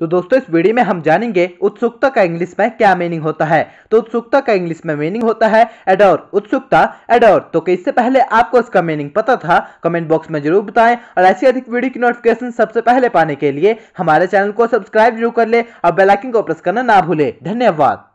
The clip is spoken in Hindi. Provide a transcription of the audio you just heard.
तो दोस्तों इस वीडियो में हम जानेंगे उत्सुकता का इंग्लिश में क्या मीनिंग होता है तो उत्सुकता का इंग्लिश में मीनिंग होता है एडोर उत्सुकता एडोर तो इससे पहले आपको इसका मीनिंग पता था कमेंट बॉक्स में जरूर बताएं और ऐसी अधिक वीडियो की नोटिफिकेशन सबसे पहले पाने के लिए हमारे चैनल को सब्सक्राइब जरूर कर ले और बेलाइकिन को प्रेस करना ना भूले धन्यवाद